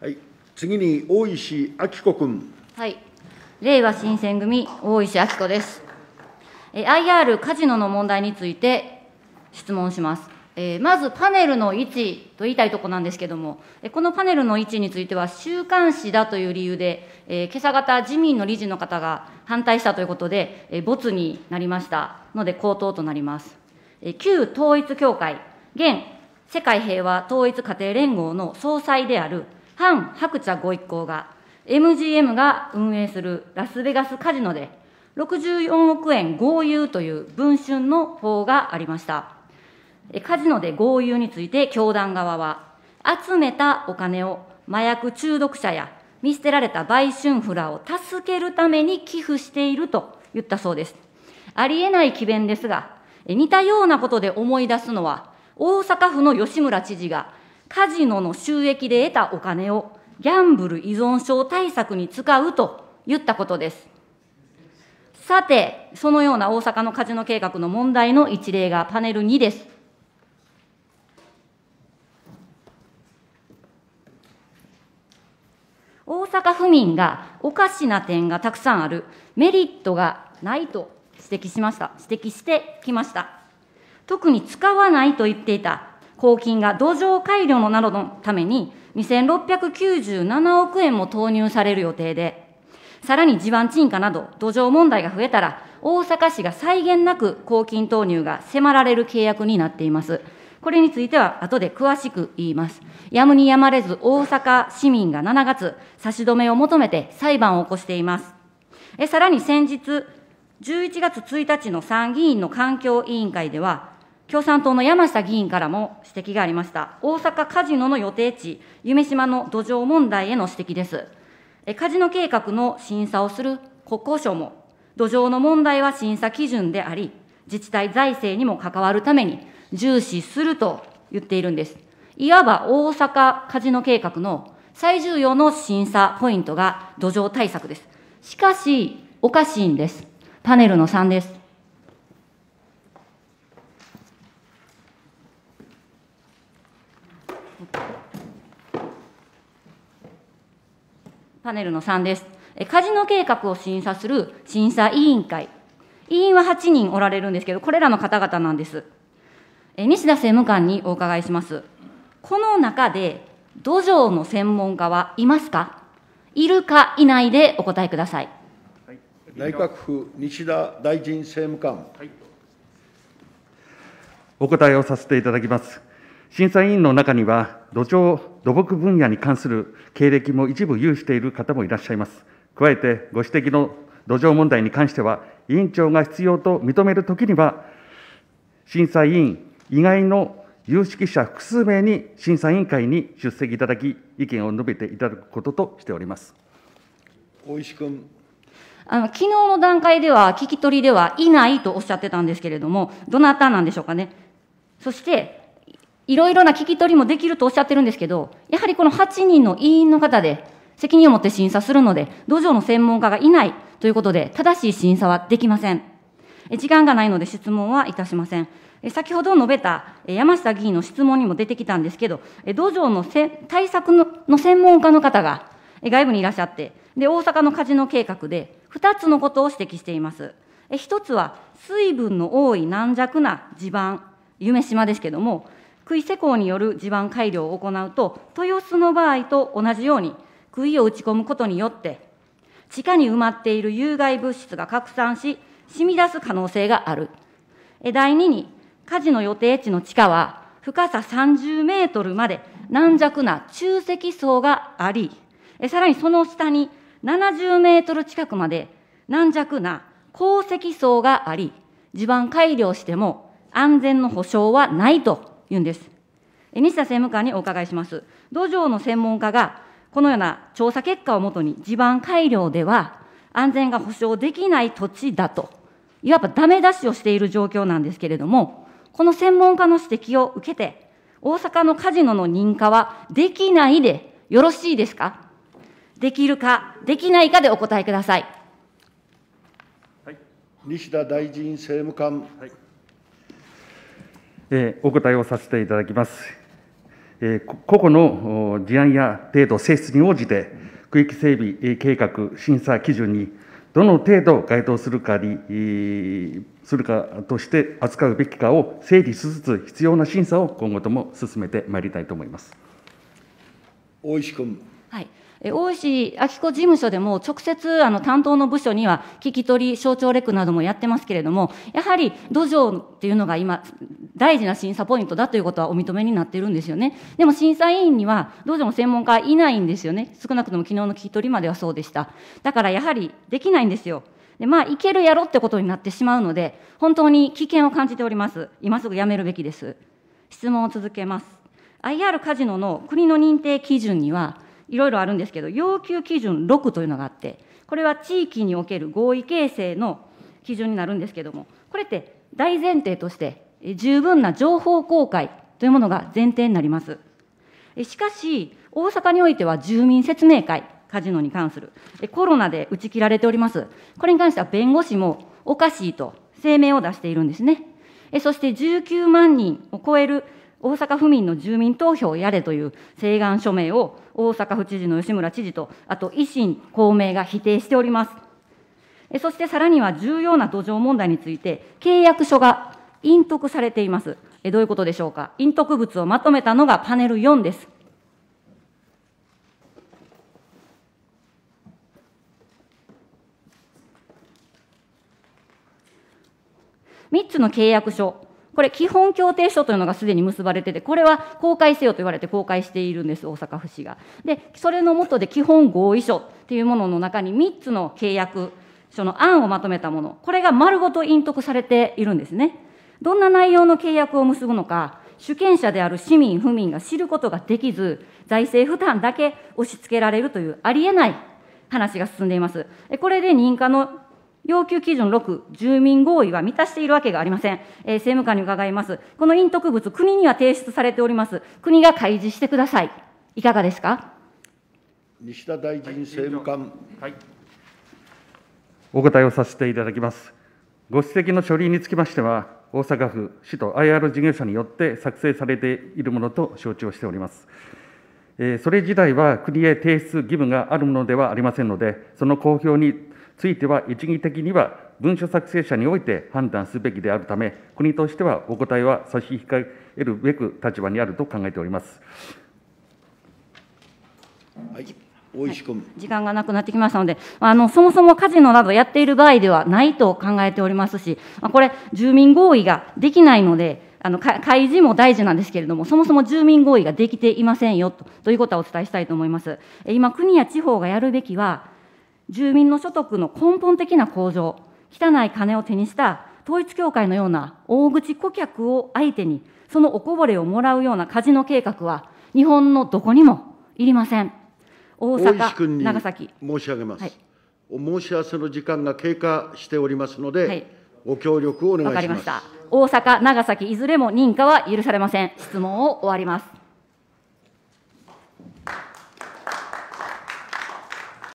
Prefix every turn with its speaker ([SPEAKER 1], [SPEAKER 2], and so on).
[SPEAKER 1] はい、次に大石あきこ君。
[SPEAKER 2] はい、令和新選組大石あきこです。え IR カジノの問題について質問します。えー、まずパネルの位置と言いたいとこなんですけれども、このパネルの位置については、週刊誌だという理由で、えー、今朝方、自民の理事の方が反対したということで、えー、没になりましたので、口頭となります。え旧統一教会、現世界平和統一家庭連合の総裁である反白茶ご一行が、MGM が運営するラスベガスカジノで、64億円豪遊という文春の法がありました。カジノで豪遊について教団側は、集めたお金を麻薬中毒者や見捨てられた売春婦らを助けるために寄付していると言ったそうです。ありえない詭弁ですが、似たようなことで思い出すのは、大阪府の吉村知事がカジノの収益で得たお金をギャンブル依存症対策に使うと言ったことです。さて、そのような大阪のカジノ計画の問題の一例がパネル2です。大阪府民がおかしな点がたくさんある、メリットがないと指摘しました、指摘してきました。特に使わないと言っていた公金が土壌改良のなどのために、2697億円も投入される予定で、さらに地盤沈下など土壌問題が増えたら、大阪市が際限なく公金投入が迫られる契約になっています。これについては後で詳しく言います。やむにやまれず大阪市民が7月、差し止めを求めて裁判を起こしています。えさらに先日、11月1日の参議院の環境委員会では、共産党の山下議員からも指摘がありました。大阪カジノの予定地、夢島の土壌問題への指摘です。カジノ計画の審査をする国交省も、土壌の問題は審査基準であり、自治体財政にも関わるために重視すると言っているんです。いわば大阪カジノ計画の最重要の審査ポイントが土壌対策です。しかし、おかしいんです。パネルの3です。パネルの3です。カジノ計画を審査する審査委員会。委員は8人おられるんですけど、これらの方々なんです。西田政務官にお伺いします。この中で、土壌の専門家はいますかいるかいないでお答えください。
[SPEAKER 1] 内閣府西田大臣政務官、はい、お答えをさせていただきます。審査委員の中には、土壌、土木分野に関する経歴も一部有している方もいらっしゃいます。加えて、ご指摘の土壌問題に関しては、委員長が必要と認めるときには、審査委員以外の有識者複数名に審査委員会に出席いただき、意見を述べていただくこととしております。大石君。
[SPEAKER 2] あの昨日の段階では、聞き取りではいないとおっしゃってたんですけれども、どなたなんでしょうかね。そして、いろいろな聞き取りもできるとおっしゃってるんですけど、やはりこの8人の委員の方で責任を持って審査するので、土壌の専門家がいないということで、正しい審査はできません。時間がないので質問はいたしません。先ほど述べた山下議員の質問にも出てきたんですけど、土壌の対策の専門家の方が外部にいらっしゃって、で、大阪のカジノ計画で2つのことを指摘しています。1つは水分の多い軟弱な地盤、夢島ですけども、杭施工による地盤改良を行うと、豊洲の場合と同じように、杭を打ち込むことによって、地下に埋まっている有害物質が拡散し、染み出す可能性がある。第2に、火事の予定地の地下は、深さ30メートルまで軟弱な中積層があり、さらにその下に70メートル近くまで軟弱な鉱石層があり、地盤改良しても安全の保証はないと言うんです。西田政務官にお伺いします。土壌の専門家が、このような調査結果をもとに、地盤改良では安全が保障できない土地だと、いわばダメ出しをしている状況なんですけれども、この専門家の指摘を受けて、大阪のカジノの認可はできないでよろしいですかできるか、できないかでお答えください。
[SPEAKER 1] はい、西田大臣政務官。はいえお答えをさせていただきます。え個々の事案や程度、性質に応じて、区域整備計画審査基準にどの程度該当するかに、するかとして扱うべきかを整理しつつ、必要な審査を今後とも進めてまいりたいと思います。大石君。
[SPEAKER 2] はい大石明子事務所でも直接あの担当の部署には聞き取り、省庁レクなどもやってますけれども、やはり土壌っていうのが今、大事な審査ポイントだということはお認めになっているんですよね。でも審査委員には土壌の専門家いないんですよね。少なくとも昨日の聞き取りまではそうでした。だからやはりできないんですよ。で、まあ、いけるやろってことになってしまうので、本当に危険を感じております。今すぐやめるべきです。質問を続けます。IR カジノの国の認定基準には、いろいろあるんですけど、要求基準6というのがあって、これは地域における合意形成の基準になるんですけども、これって大前提として、十分な情報公開というものが前提になります。しかし、大阪においては住民説明会、カジノに関する、コロナで打ち切られております。これに関しては弁護士もおかしいと声明を出しているんですね。そして19万人を超える大阪府民の住民投票をやれという請願署名を大阪府知事の吉村知事と、あと維新、公明が否定しております。そしてさらには重要な土壌問題について、契約書が隠匿されています。どういうことでしょうか。隠匿物をまとめたのがパネル4です。3つの契約書これ、基本協定書というのがすでに結ばれてて、これは公開せよと言われて公開しているんです、大阪府市が。で、それのもとで基本合意書っていうものの中に3つの契約書の案をまとめたもの、これが丸ごと隠匿されているんですね。どんな内容の契約を結ぶのか、主権者である市民、府民が知ることができず、財政負担だけ押し付けられるというありえない話が進んでいます。これで認可の要求基準6、住民合意は満たしているわけがありません。えー、政務官に伺います。この隠匿物、国には提出されております。国が開示してください。いかがですか
[SPEAKER 1] 西田大臣政務官、はい。お答えをさせていただきます。ご指摘の書類につきましては、大阪府、市と IR 事業者によって作成されているものと承知をしております。それ自体は国へ提出義務があるものではありませんので、その公表については一義的には文書作成者において判断すべきであるため、国としてはお答えは差し控えるべく立場にあると考えております。はい大石君、
[SPEAKER 2] 時間がなくなってきましたので、あのそもそもカジノなどやっている場合ではないと考えておりますし、これ、住民合意ができないので、あの開示も大事なんですけれども、そもそも住民合意ができていませんよとということはお伝えしたいと思います。今、国や地方がやるべきは住民の所得の根本的な向上、汚い金を手にした統一教会のような大口顧客を相手に、そのおこぼれをもらうようなカジノ計画は、日本のどこにもいりません。大阪、長崎。
[SPEAKER 1] 申し上げます、はい、お申し合わせの時間が経過しておりますので、はい、ご協力をお願いします。わかりました。
[SPEAKER 2] 大阪、長崎、いずれも認可は許されません。質問を終わります。